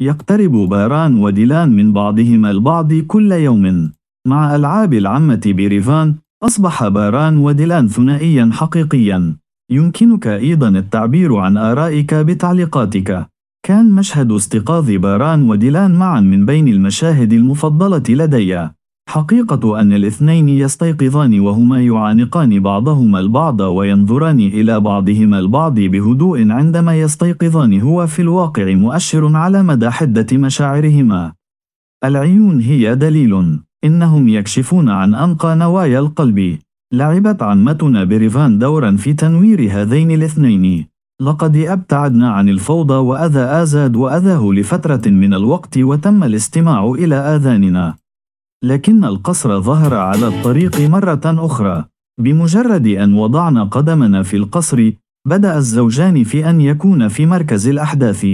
يقترب باران وديلان من بعضهما البعض كل يوم. مع ألعاب العمة بريفان، أصبح باران وديلان ثنائيًا حقيقيًا. يمكنك أيضًا التعبير عن آرائك بتعليقاتك. كان مشهد استيقاظ باران وديلان معًا من بين المشاهد المفضلة لدي. حقيقة أن الاثنين يستيقظان وهما يعانقان بعضهما البعض وينظران إلى بعضهما البعض بهدوء عندما يستيقظان هو في الواقع مؤشر على مدى حدة مشاعرهما. العيون هي دليل. إنهم يكشفون عن أنقى نوايا القلب. لعبت عمتنا بريفان دورا في تنوير هذين الاثنين. لقد أبتعدنا عن الفوضى وأذى آزاد وأذاه لفترة من الوقت وتم الاستماع إلى آذاننا. لكن القصر ظهر على الطريق مرة أخرى بمجرد أن وضعنا قدمنا في القصر بدأ الزوجان في أن يكون في مركز الأحداث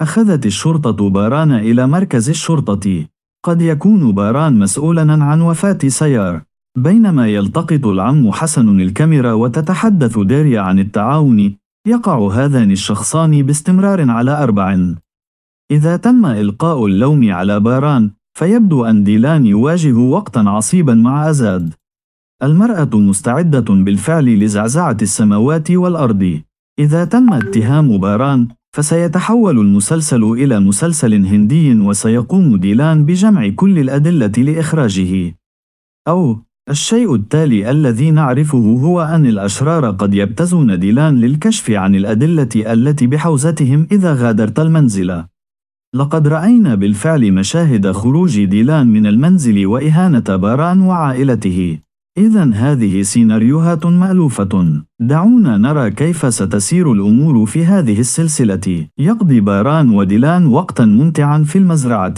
أخذت الشرطة باران إلى مركز الشرطة قد يكون باران مسؤولا عن وفاة سيار بينما يلتقط العم حسن الكاميرا وتتحدث داريا عن التعاون يقع هذان الشخصان باستمرار على أربع إذا تم إلقاء اللوم على باران فيبدو أن ديلان يواجه وقتا عصيبا مع أزاد المرأة مستعدة بالفعل لزعزعة السماوات والأرض إذا تم اتهام باران فسيتحول المسلسل إلى مسلسل هندي وسيقوم ديلان بجمع كل الأدلة لإخراجه أو الشيء التالي الذي نعرفه هو أن الأشرار قد يبتزون ديلان للكشف عن الأدلة التي بحوزتهم إذا غادرت المنزل لقد رأينا بالفعل مشاهد خروج ديلان من المنزل وإهانة باران وعائلته. إذا هذه سيناريوهات مألوفة. دعونا نرى كيف ستسير الأمور في هذه السلسلة. يقضي باران وديلان وقتا ممتعا في المزرعة.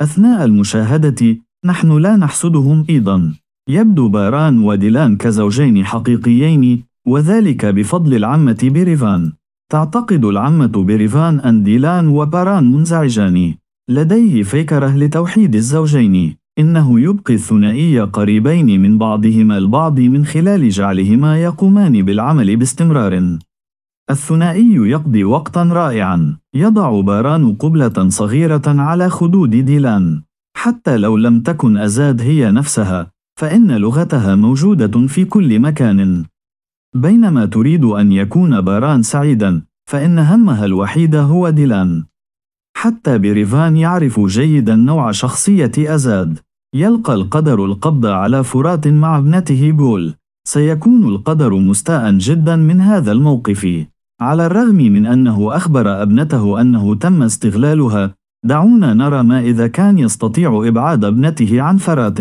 أثناء المشاهدة، نحن لا نحسدهم أيضا. يبدو باران وديلان كزوجين حقيقيين وذلك بفضل العمة بيريفان تعتقد العمة بريفان أن ديلان وباران منزعجان. لديه فكرة لتوحيد الزوجين. إنه يبقي الثنائي قريبين من بعضهما البعض من خلال جعلهما يقومان بالعمل باستمرار. الثنائي يقضي وقتا رائعا. يضع باران قبلة صغيرة على خدود ديلان. حتى لو لم تكن أزاد هي نفسها، فإن لغتها موجودة في كل مكان. بينما تريد أن يكون باران سعيدًا، فإن همها الوحيد هو ديلان. حتى بريفان يعرف جيدًا نوع شخصية أزاد. يلقى القدر القبض على فرات مع ابنته بول. سيكون القدر مستاء جدا من هذا الموقف. على الرغم من أنه أخبر ابنته أنه تم استغلالها، دعونا نرى ما إذا كان يستطيع إبعاد ابنته عن فرات.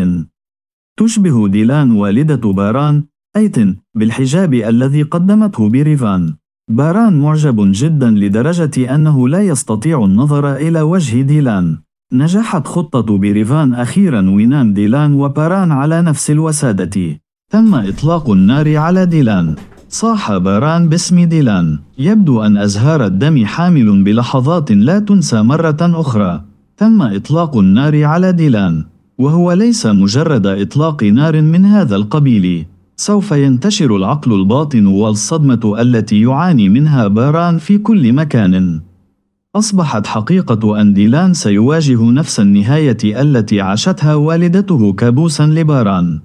تشبه ديلان والدة باران أيتن بالحجاب الذي قدمته بريفان باران معجب جدا لدرجة أنه لا يستطيع النظر إلى وجه ديلان نجحت خطة بيريفان أخيرا وينام ديلان وباران على نفس الوسادة تم إطلاق النار على ديلان صاح باران باسم ديلان يبدو أن أزهار الدم حامل بلحظات لا تنسى مرة أخرى تم إطلاق النار على ديلان وهو ليس مجرد إطلاق نار من هذا القبيل سوف ينتشر العقل الباطن والصدمة التي يعاني منها باران في كل مكان. أصبحت حقيقة أن ديلان سيواجه نفس النهاية التي عاشتها والدته كابوسا لباران.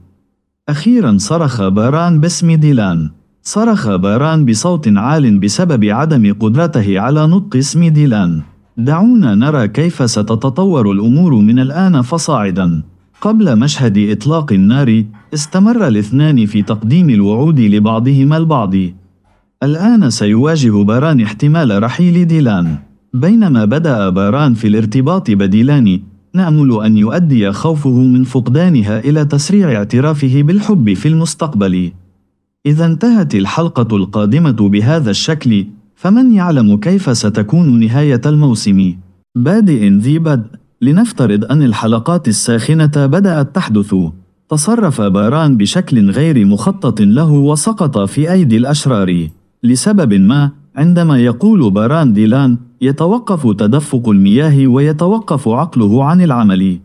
أخيرا صرخ باران باسم ديلان. صرخ باران بصوت عال بسبب عدم قدرته على نطق اسم ديلان. دعونا نرى كيف ستتطور الأمور من الآن فصاعدا. قبل مشهد إطلاق النار استمر الاثنان في تقديم الوعود لبعضهما البعض الآن سيواجه باران احتمال رحيل ديلان بينما بدأ باران في الارتباط بديلان نأمل أن يؤدي خوفه من فقدانها إلى تسريع اعترافه بالحب في المستقبل إذا انتهت الحلقة القادمة بهذا الشكل فمن يعلم كيف ستكون نهاية الموسم بادئ ذي بدء لنفترض أن الحلقات الساخنة بدأت تحدث تصرف باران بشكل غير مخطط له وسقط في أيدي الأشرار لسبب ما عندما يقول باران ديلان يتوقف تدفق المياه ويتوقف عقله عن العمل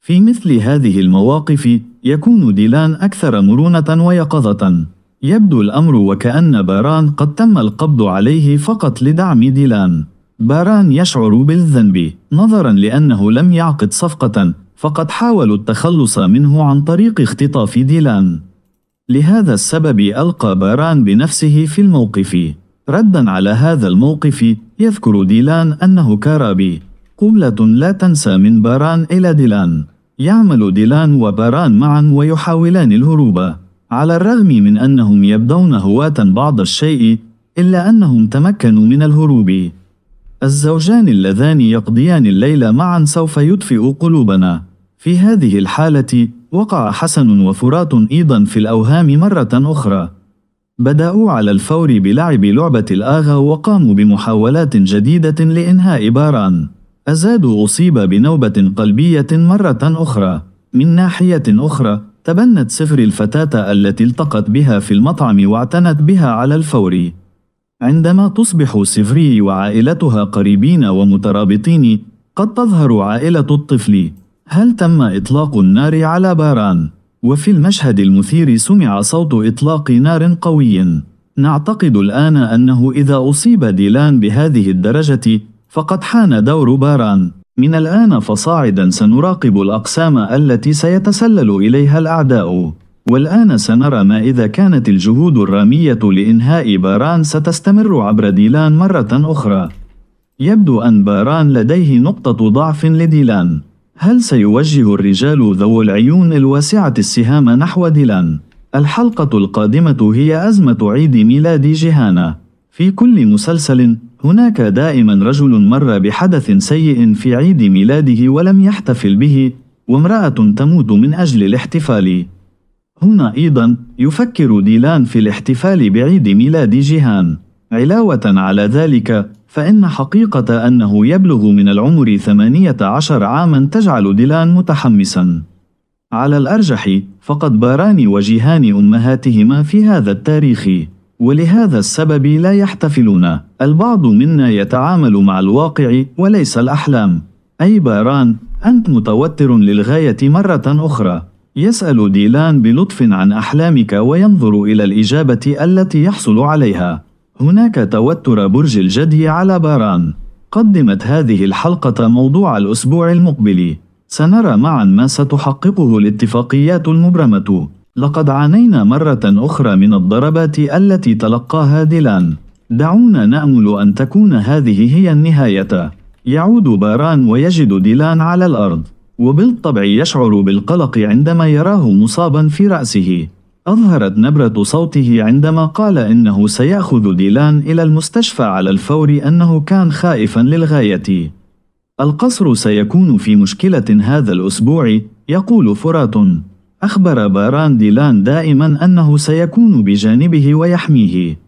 في مثل هذه المواقف يكون ديلان أكثر مرونة ويقظة يبدو الأمر وكأن باران قد تم القبض عليه فقط لدعم ديلان باران يشعر بالذنب نظرا لأنه لم يعقد صفقة فقد حاولوا التخلص منه عن طريق اختطاف ديلان لهذا السبب ألقى باران بنفسه في الموقف ردا على هذا الموقف يذكر ديلان أنه كارابي قبلة لا تنسى من باران إلى ديلان يعمل ديلان وباران معا ويحاولان الهروب على الرغم من أنهم يبدون هواة بعض الشيء إلا أنهم تمكنوا من الهروب الزوجان اللذان يقضيان الليل معا سوف يدفئ قلوبنا. في هذه الحالة وقع حسن وفرات أيضا في الأوهام مرة أخرى. بدأوا على الفور بلعب لعبة الآغا وقاموا بمحاولات جديدة لإنهاء باران. أزادوا أصيب بنوبة قلبية مرة أخرى. من ناحية أخرى، تبنت سفر الفتاة التي التقت بها في المطعم واعتنت بها على الفور. عندما تصبح سيفري وعائلتها قريبين ومترابطين قد تظهر عائلة الطفل هل تم إطلاق النار على باران؟ وفي المشهد المثير سمع صوت إطلاق نار قوي نعتقد الآن أنه إذا أصيب ديلان بهذه الدرجة فقد حان دور باران من الآن فصاعدا سنراقب الأقسام التي سيتسلل إليها الأعداء والآن سنرى ما إذا كانت الجهود الرامية لإنهاء باران ستستمر عبر ديلان مرة أخرى. يبدو أن باران لديه نقطة ضعف لديلان. هل سيوجه الرجال ذو العيون الواسعة السهام نحو ديلان؟ الحلقة القادمة هي أزمة عيد ميلاد جهانا. في كل مسلسل هناك دائما رجل مر بحدث سيء في عيد ميلاده ولم يحتفل به وامرأة تموت من أجل الاحتفال هنا أيضا يفكر ديلان في الاحتفال بعيد ميلاد جيهان علاوة على ذلك فإن حقيقة أنه يبلغ من العمر 18 عاما تجعل ديلان متحمسا على الأرجح فقد باران وجيهان أمهاتهما في هذا التاريخ ولهذا السبب لا يحتفلون البعض منا يتعامل مع الواقع وليس الأحلام أي باران أنت متوتر للغاية مرة أخرى يسأل ديلان بلطف عن أحلامك وينظر إلى الإجابة التي يحصل عليها. هناك توتر برج الجدي على باران. قدمت هذه الحلقة موضوع الأسبوع المقبل. سنرى معا ما ستحققه الاتفاقيات المبرمة. لقد عانينا مرة أخرى من الضربات التي تلقاها ديلان. دعونا نأمل أن تكون هذه هي النهاية. يعود باران ويجد ديلان على الأرض. وبالطبع يشعر بالقلق عندما يراه مصابا في رأسه أظهرت نبرة صوته عندما قال إنه سيأخذ ديلان إلى المستشفى على الفور أنه كان خائفا للغاية القصر سيكون في مشكلة هذا الأسبوع يقول فرات أخبر باران ديلان دائما أنه سيكون بجانبه ويحميه